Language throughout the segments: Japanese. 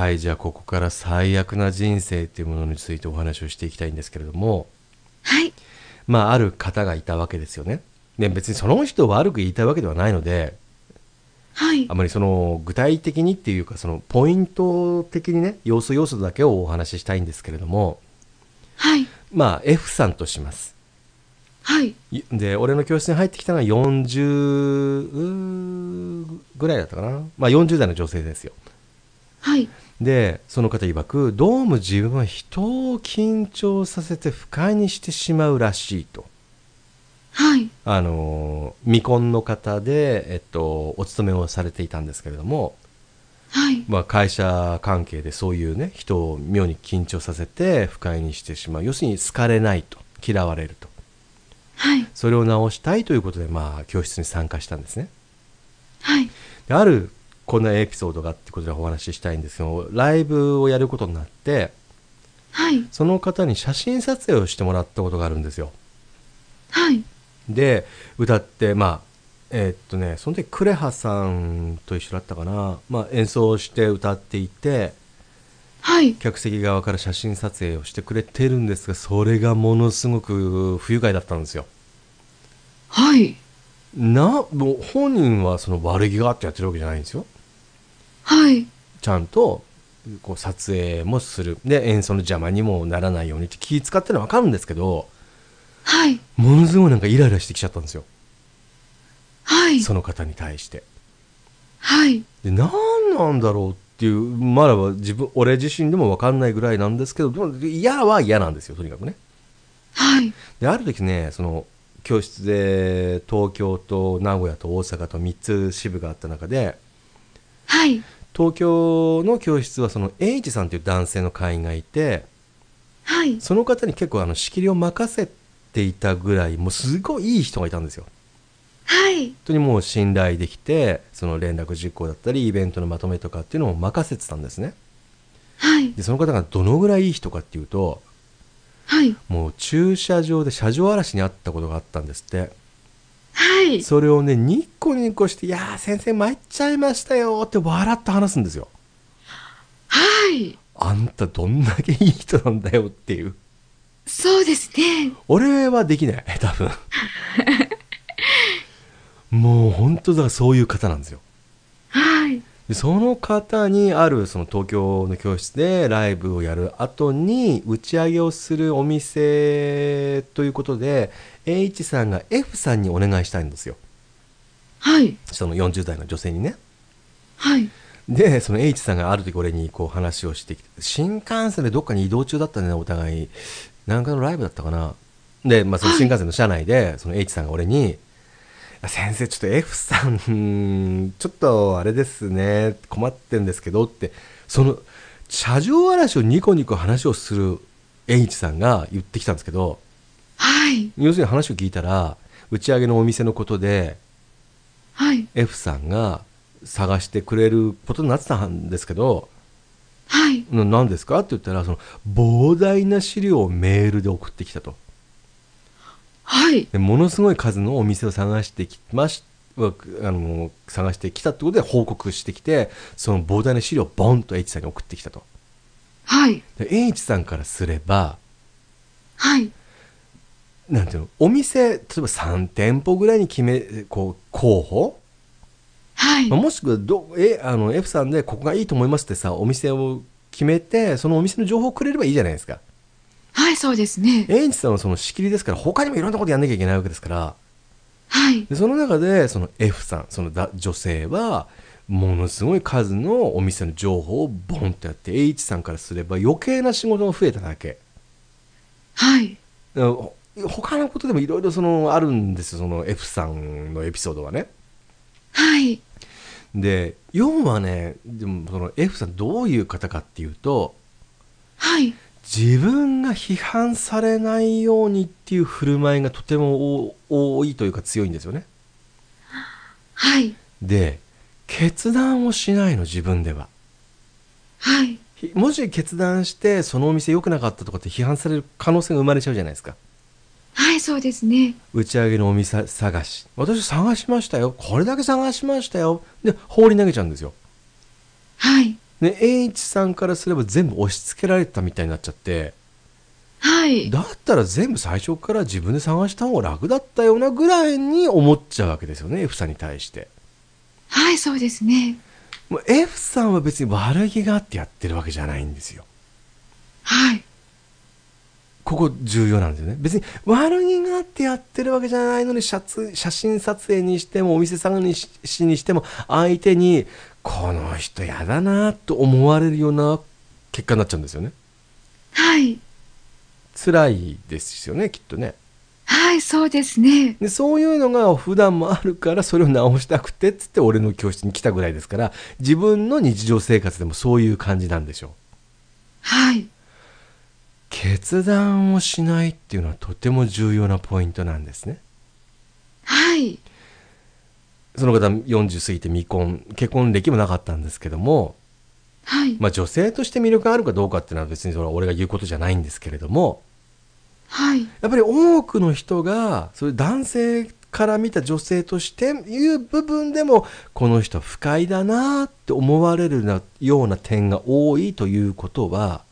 はいじゃあここから最悪な人生っていうものについてお話をしていきたいんですけれどもはいまあある方がいたわけですよね。で、別にその人を悪く言いたいわけではないので、はい、あまりその具体的にっていうかそのポイント的にね要素要素だけをお話ししたいんですけれども、はい、まあ F さんとします。はい、で俺の教室に入ってきたのは40ぐらいだったかな、まあ、40代の女性ですよ。はい、でその方曰くどうも自分は人を緊張させて不快にしてしまうらしいと。はい、あの未婚の方で、えっと、お勤めをされていたんですけれども、はいまあ、会社関係でそういうね人を妙に緊張させて不快にしてしまう要するに好かれないと嫌われると、はい、それを直したいということで、まあ、教室に参加したんですね。はい、であるこんなエピソードがあってこちらお話ししたいんですけどライブをやることになって、はい、その方に写真撮影をしてもらったことがあるんですよ。はい、で歌ってまあえー、っとねその時クレハさんと一緒だったかな、まあ、演奏して歌っていて、はい、客席側から写真撮影をしてくれてるんですがそれがものすごく不愉快だったんですよ。はいなもう本人はその悪気があってやってるわけじゃないんですよ。はい、ちゃんとこう撮影もするで演奏の邪魔にもならないようにって気使ってるのは分かるんですけど、はい、ものすごいなんかイライラしてきちゃったんですよ、はい、その方に対して。はい、で何なんだろうっていうまだ自分俺自身でも分かんないぐらいなんですけどでも嫌は嫌なんですよとにかくね。はい、である時ねその教室で東京と名古屋と大阪と3つ支部があった中ではい、東京の教室はその栄一さんという男性の会員がいて、はい、その方に結構あの仕切りを任せていたぐらいもうすごいいい人がいたんですよ。はい、本当にもう信頼できてその連絡事項だったりイベントのまとめとかっていうのを任せてたんですね。はい、でその方がどのぐらいいい人かっていうと、はい、もう駐車場で車上荒らしにあったことがあったんですって、はい、それをね日コニコして、いやー、先生参っちゃいましたよって笑って話すんですよ。はい。あんたどんだけいい人なんだよっていう。そうですね。俺はできない、多分。もう本当だからそういう方なんですよ。はい。でその方にあるその東京の教室でライブをやる後に打ち上げをするお店ということで H さんが F さんにお願いしたいんですよ。はい、その40代の女性にね。はい、でその H さんがある時俺にこう話をしてきて新幹線でどっかに移動中だったんだよお互い何かのライブだったかなで、まあ、その新幹線の車内で、はい、その H さんが俺に「先生ちょっと F さんちょっとあれですね困ってんですけど」ってその車上荒らしをニコニコ話をする H さんが言ってきたんですけど、はい、要するに話を聞いたら打ち上げのお店のことではい、F さんが探してくれることになってたんですけど「はい、何ですか?」って言ったらその膨大な資料をメールで送ってきたと。はい、でものすごい数のお店を探してきましあの探してきたってことで報告してきてその膨大な資料をボンと H さんに送ってきたと。はい、で H さんからすれば、はい、なんていうのお店例えば3店舗ぐらいに決めこう候補はい、まあ、もしくはどえあの F さんでここがいいと思いますってさお店を決めてそのお店の情報をくれればいいじゃないですかはいそうですねエンチさんはその仕切りですから他にもいろんなことやんなきゃいけないわけですからはいでその中でその F さんそのだ女性はものすごい数のお店の情報をボンてやって H さんからすれば余計な仕事が増えただけはい他のことでもいろいろそのあるんですよその F さんのエピソードはねはいで4はねでもその F さんどういう方かっていうとはい自分が批判されないようにっていう振る舞いがとても多いというか強いんですよねはいで決断をしないの自分でははいもし決断してそのお店良くなかったとかって批判される可能性が生まれちゃうじゃないですかはいそうですね打ち上げのお店探し私探しましたよこれだけ探しましたよで放り投げちゃうんですよはいで H さんからすれば全部押し付けられたみたいになっちゃってはいだったら全部最初から自分で探した方が楽だったようなぐらいに思っちゃうわけですよね F さんに対してはいそうですね F さんは別に悪気があってやってるわけじゃないんですよはいここ重要なんですよね。別に悪気があってやってるわけじゃないのに写写真撮影にしてもお店探しにしても相手にこの人やだなと思われるような結果になっちゃうんですよね。はい辛いですよねきっとね。はいそうですねでそういうのが普段もあるからそれを直したくてっつって俺の教室に来たぐらいですから自分の日常生活でもそういう感じなんでしょう。はい決断をしないっていうのはとても重要なポイントなんですね。はい。その方40過ぎて未婚結婚歴もなかったんですけども、はい、まあ、女性として魅力があるかどうかっていうのは別にそれは俺が言うことじゃないんですけれども、はい、やっぱり多くの人がそういう男性から見た女性としていう部分でもこの人不快だなって思われるような点が多いということは、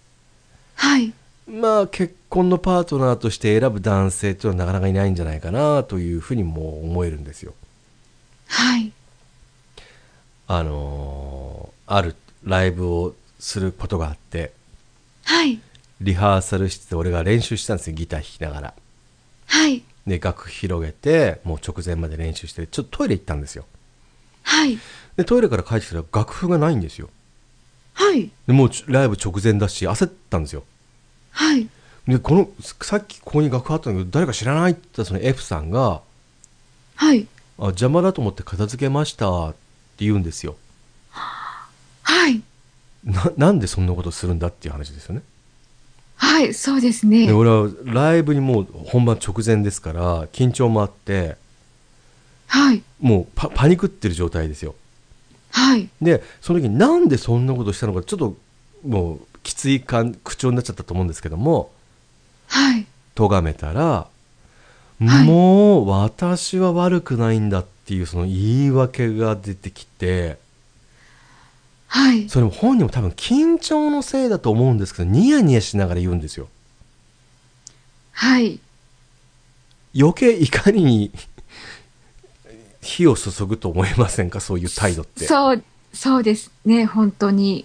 はい、まあ結婚のパートナーとして選ぶ男性というのはなかなかいないんじゃないかなというふうにも思えるんですよ。はい。あのー、あるライブをすることがあって、はい。リハーサル室で俺が練習したんですよ、ギター弾きながら。はい。で、楽広げて、もう直前まで練習して、ちょっとトイレ行ったんですよ。はい。で、トイレから帰ってきたら楽譜がないんですよ。はい。でもうライブ直前だし、焦ったんですよ。はい、でこのさっきここに楽譜あったんだけど誰か知らないって言ったその F さんが「はいあ邪魔だと思って片付けました」って言うんですよ。はいななんでそんなことするんだっていう話ですよね。はいそうですねで俺はライブにもう本番直前ですから緊張もあってはいもうパパニクってる状態ですよはいでその時になんでそんなことしたのかちょっともうきつい口調になっちゃったと思うんですけども、はい、咎めたら、はい、もう私は悪くないんだっていうその言い訳が出てきて、はい、それも本人も多分緊張のせいだと思うんですけどニヤニヤしながら言うんですよ。はい余計怒りに火を注ぐと思いませんかそういう態度って。そうそうですね本当に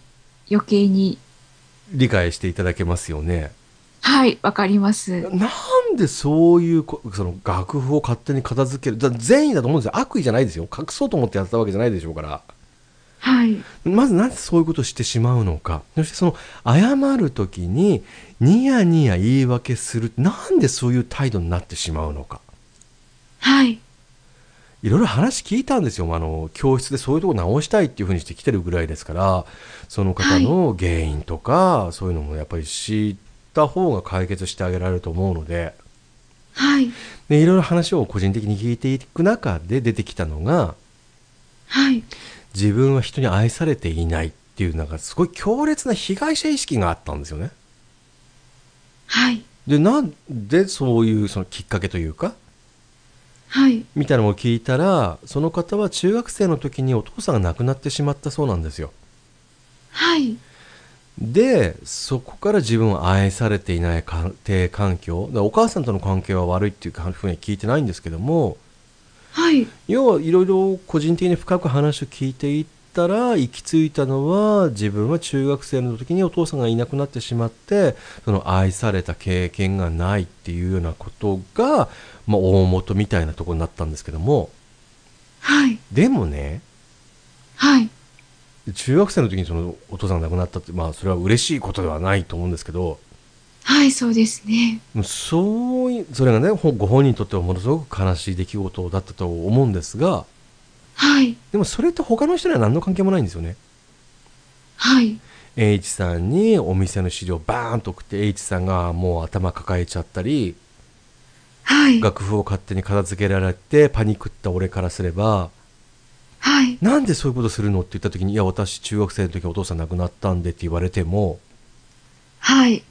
余計に理解していただけますよね。はい、わかります。なんでそういうその楽譜を勝手に片付ける、だ善意だと思うんですよ。悪意じゃないですよ。隠そうと思ってやったわけじゃないでしょうから。はい。まずなぜそういうことをしてしまうのか。そしてその謝る時にニヤニヤ言い訳する。なんでそういう態度になってしまうのか。はい。いろいろ話聞いたんですよ。あの、教室でそういうとこ直したいっていうふうにしてきてるぐらいですから、その方の原因とか、はい、そういうのもやっぱり知った方が解決してあげられると思うので、はい。で、いろいろ話を個人的に聞いていく中で出てきたのが、はい。自分は人に愛されていないっていう、なんかすごい強烈な被害者意識があったんですよね。はい。で、なんでそういうそのきっかけというか、はい、みたいなのを聞いたらその方は中学生の時にお父さんが亡くなってしまったそうなんですよ。はいでそこから自分は愛されていない家庭環境お母さんとの関係は悪いっていうふうに聞いてないんですけども、はい、要はいろいろ個人的に深く話を聞いていったら行き着いたのは自分は中学生の時にお父さんがいなくなってしまってその愛された経験がないっていうようなことがまあ、大元みたいなとこになったんですけども、はい、でもね、はい、中学生の時にそのお父さんが亡くなったって、まあ、それは嬉しいことではないと思うんですけどはいそうですねそういそれがねご本人にとってはものすごく悲しい出来事だったと思うんですが、はい、でもそれって他の人には何の関係もないんですよね。はい H さんにお店の資料バーンと送って H さんがもう頭抱えちゃったり楽譜を勝手に片付けられてパニックった俺からすれば、はい、なんでそういうことするのって言った時に「いや私中学生の時お父さん亡くなったんで」って言われてもはい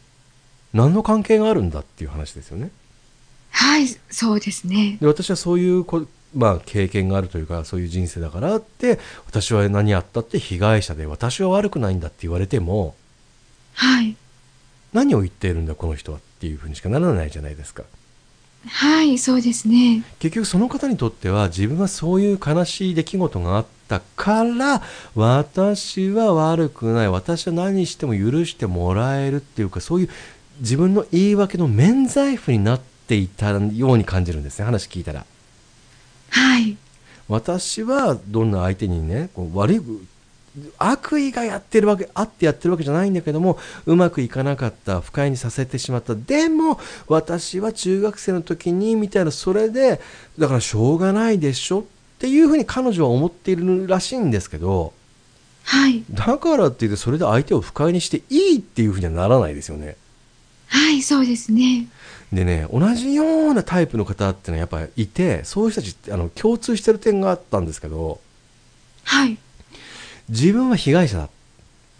何の関係があるんだっていう話ですよね。はいそうですねで私はそういうこ、まあ、経験があるというかそういう人生だからって私は何やったって被害者で私は悪くないんだって言われてもはい何を言っているんだこの人はっていうふうにしかならないじゃないですか。はい、そうですね。結局その方にとっては自分はそういう悲しい出来事があったから私は悪くない私は何しても許してもらえるっていうかそういう自分の言い訳の免罪符になっていたように感じるんですね話聞いたら。はい。私はどんな相手にねこう悪い悪意がやってるわけ、あってやってるわけじゃないんだけども、うまくいかなかった、不快にさせてしまった。でも、私は中学生の時に、みたいな、それで、だからしょうがないでしょっていうふうに彼女は思っているらしいんですけど、はい。だからって言って、それで相手を不快にしていいっていうふうにはならないですよね。はい、そうですね。でね、同じようなタイプの方ってのはやっぱりいて、そういう人たちってあの共通してる点があったんですけど、はい。自分は被害者だ。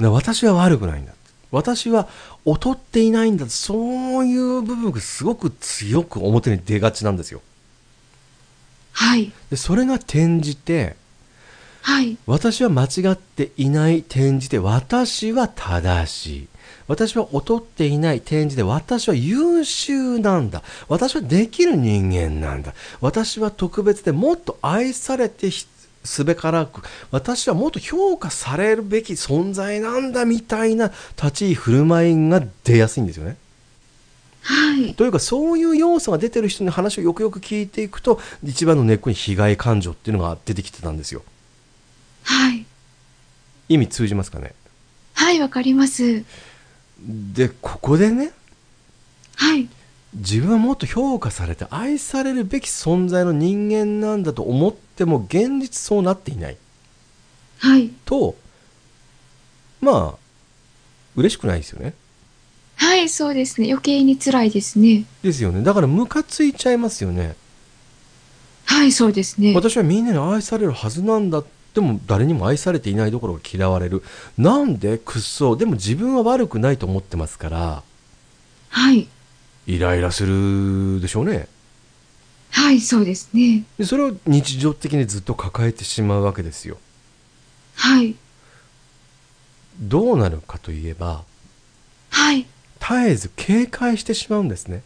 だ私は悪くないんだ。私は劣っていないんだ。そういう部分がすごく強く表に出がちなんですよ。はい。で、それが転じて、はい。私は間違っていない転じて、私は正しい。私は劣っていない転じて私は優秀なんだ私はできる人間なんだ私は特別でもっと愛されて必すべからく私はもっと評価されるべき存在なんだみたいな立ち居振る舞いが出やすいんですよね。はい、というかそういう要素が出てる人の話をよくよく聞いていくと一番の根っこに被害感情っていうのが出てきてたんですよ。はい意味通じますかねはいわかります。でここでねはい自分はもっと評価されて愛されるべき存在の人間なんだと思っても現実そうなっていない、はい、とまあ嬉しくないですよねはいそうですね余計に辛いですねですよねだからムカついちゃいますよねはいそうですね私はみんなに愛されるはずなんだでも誰にも愛されていないところが嫌われるなんでくっそでも自分は悪くないと思ってますからはいイライラするでしょうね。はい、そうですね。でそれを日常的にずっと抱えてしまうわけですよ。はい。どうなるかといえば、はい。絶えず警戒してしまうんですね。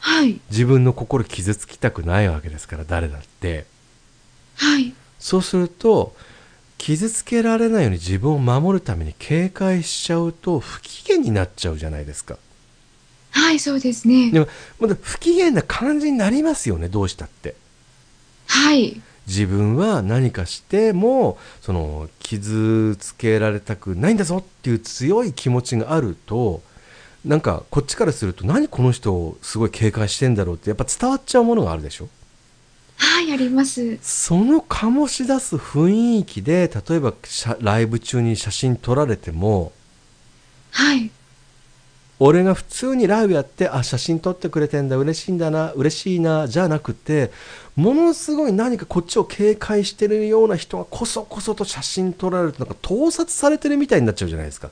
はい。自分の心傷つきたくないわけですから、誰だって。はい。そうすると、傷つけられないように自分を守るために警戒しちゃうと不機嫌になっちゃうじゃないですか。はいそうですねでもまだ不機嫌な感じになりますよねどうしたってはい自分は何かしてもその傷つけられたくないんだぞっていう強い気持ちがあるとなんかこっちからすると何この人をすごい警戒してんだろうってやっぱ伝わっちゃうものがあるでしょはいありますその醸し出す雰囲気で例えばライブ中に写真撮られてもはい俺が普通にライブやってあ写真撮ってくれてんだ嬉しいんだな嬉しいなじゃなくてものすごい何かこっちを警戒してるような人がこそこそと写真撮られるとなんか盗撮されてるみたいになっちゃうじゃないですか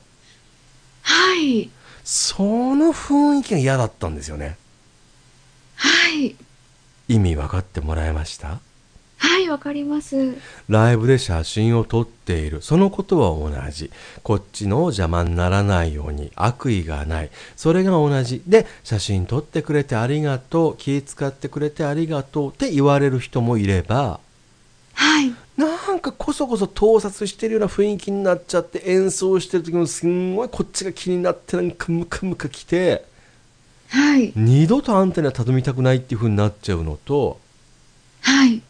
はいその雰囲気が嫌だったんですよねはい意味分かってもらえましたはいわかりますライブで写真を撮っているそのことは同じこっちの邪魔にならないように悪意がないそれが同じで写真撮ってくれてありがとう気遣ってくれてありがとうって言われる人もいればはいなんかこそこそ盗撮してるような雰囲気になっちゃって演奏してる時もすんごいこっちが気になってなんかムカムカきて、はい、二度とアンテナたどみたくないっていうふうになっちゃうのと、はい、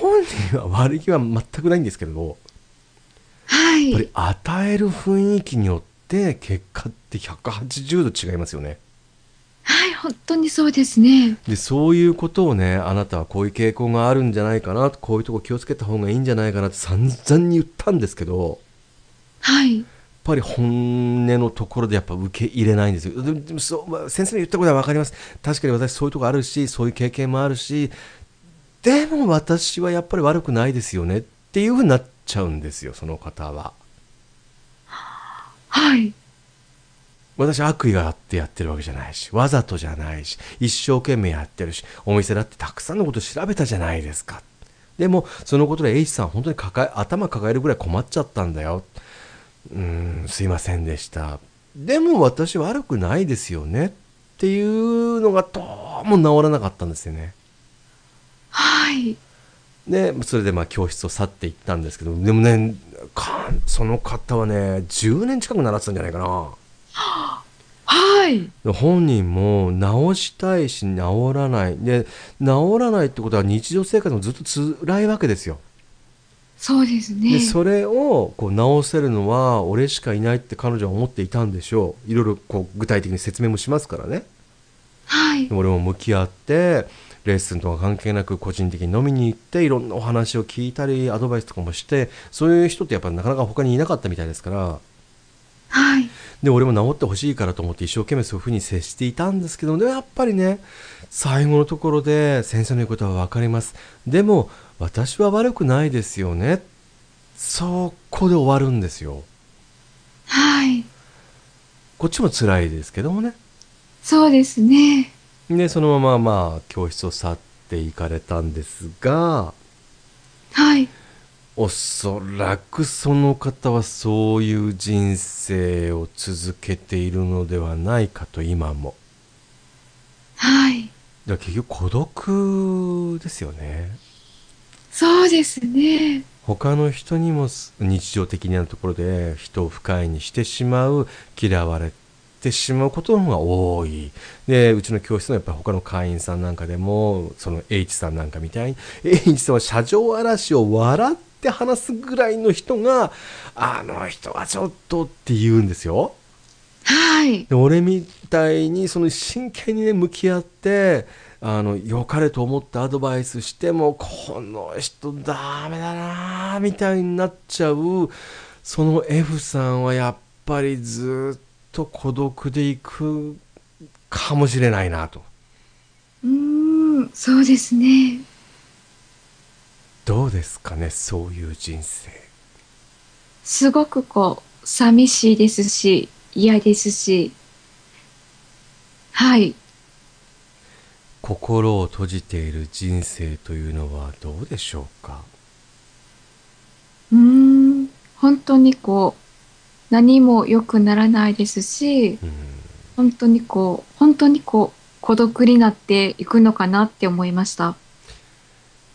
本人は悪気は全くないんですけれど、はい、やっぱり与える雰囲気によって結果って180度違いますよね。はい本当にそうですねでそういうことをねあなたはこういう傾向があるんじゃないかなこういうとこ気をつけた方がいいんじゃないかなって散々に言ったんですけどはいやっぱり本音のところでやっぱ受け入れないんですよでもそう、まあ、先生の言ったことは分かります確かに私そういうとこあるしそういう経験もあるしでも私はやっぱり悪くないですよねっていうふうになっちゃうんですよその方ははい私悪意があってやってるわけじゃないしわざとじゃないし一生懸命やってるしお店だってたくさんのこと調べたじゃないですかでもそのことで H さん本当に抱え頭抱えるぐらい困っちゃったんだようんすいませんでしたでも私悪くないですよねっていうのがどうも治らなかったんですよねはいでそれでまあ教室を去っていったんですけどでもねかその方はね10年近く習ってたんじゃないかな はい本人も治したいし治らないで治らないってことは日常生活もずっと辛いわけですよそうですねでそれをこう治せるのは俺しかいないって彼女は思っていたんでしょういろいろこう具体的に説明もしますからねはい俺も向き合ってレッスンとは関係なく個人的に飲みに行っていろんなお話を聞いたりアドバイスとかもしてそういう人ってやっぱなかなか他にいなかったみたいですから。はい、で俺も治ってほしいからと思って一生懸命そういうふうに接していたんですけどでもやっぱりね最後のところで先生の言うことは分かりますでも私は悪くないですよねそこで終わるんですよはいこっちも辛いですけどもねそうですねでそのまままあ教室を去っていかれたんですがはいおそらくその方はそういう人生を続けているのではないかと今もはいだ結局孤独ですよねそうですね他の人にも日常的なところで人を不快にしてしまう嫌われってしまうことの方が多い。で、うちの教室のやっぱり他の会員さんなんかでも、その H さんなんかみたいに、H さんは車上荒らしを笑って話すぐらいの人が、あの人はちょっとって言うんですよ。はい。で俺みたいに、その真剣にね、向き合って、あの良かれと思ってアドバイスしてもこの人ダメだなみたいになっちゃうその F さんはやっぱりずっと孤独でいくかもしれないなと。うんそうですね。どうですかねそういう人生。すごくこう寂しいですし嫌ですしはい心を閉じている人生というのはどうでしょうかうん本当にこう何も良くならないですし、うん、本当にこう本当にこう孤独になっていくのかなって思いました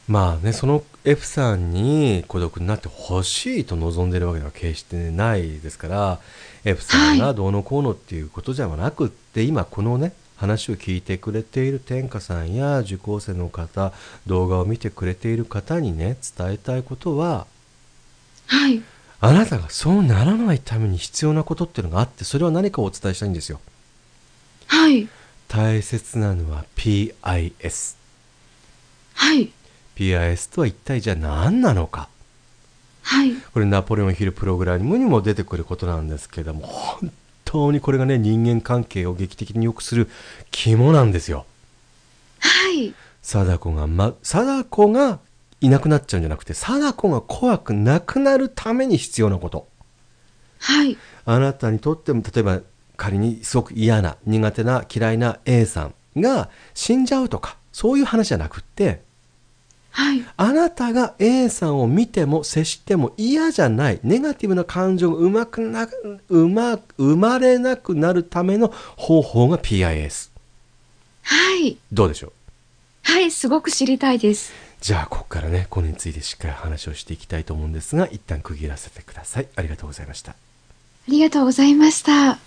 まあねその F さんに孤独になってほしいと望んでるわけでは決してないですから F さんがどうのこうのっていうことじゃなくって、はい、今このね話を聞いてくれている天下さんや受講生の方動画を見てくれている方にね伝えたいことは、はい、あなたがそうならないために必要なことっていうのがあってそれは何かをお伝えしたいんですよはい大切なのは PIS はい PIS とは一体じゃあ何なのかはいこれナポレオンヒルプログラムにも出てくることなんですけども本当にこれがね人間関係を劇的に良くする肝なんですよはい貞子が、ま、貞子がいなくなっちゃうんじゃなくて貞子が怖くなくなるために必要なこと。はい、あなたにとっても例えば仮にすごく嫌な苦手な嫌いな A さんが死んじゃうとかそういう話じゃなくって、はい、あなたが A さんを見ても接しても嫌じゃないネガティブな感情がうまくなうま生まれなくなるための方法が PIS。はい。どうでしょうはい、すごく知りたいです。じゃあ、ここからね、これについてしっかり話をしていきたいと思うんですが、一旦区切らせてください。ありがとうございました。ありがとうございました。